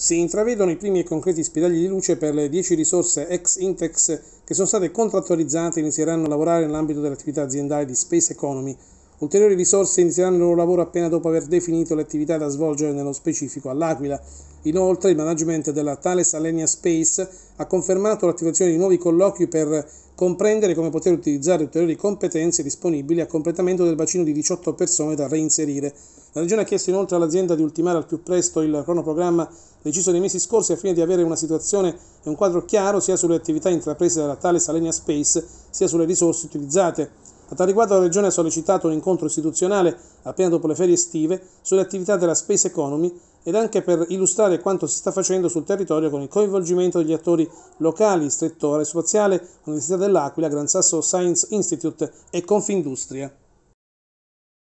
si intravedono i primi e concreti spiragli di luce per le 10 risorse ex Intex che sono state contrattualizzate e inizieranno a lavorare nell'ambito dell'attività aziendale di Space Economy Ulteriori risorse inizieranno il loro lavoro appena dopo aver definito le attività da svolgere nello specifico all'Aquila. Inoltre il management della Thales Alenia Space ha confermato l'attivazione di nuovi colloqui per comprendere come poter utilizzare ulteriori competenze disponibili a completamento del bacino di 18 persone da reinserire. La Regione ha chiesto inoltre all'azienda di ultimare al più presto il cronoprogramma deciso nei mesi scorsi al fine di avere una situazione e un quadro chiaro sia sulle attività intraprese dalla Thales Alenia Space sia sulle risorse utilizzate. A tal riguardo la Regione ha sollecitato un incontro istituzionale appena dopo le ferie estive sulle attività della Space Economy ed anche per illustrare quanto si sta facendo sul territorio con il coinvolgimento degli attori locali, strettore spaziale, Università dell'Aquila, Gran Sasso Science Institute e Confindustria.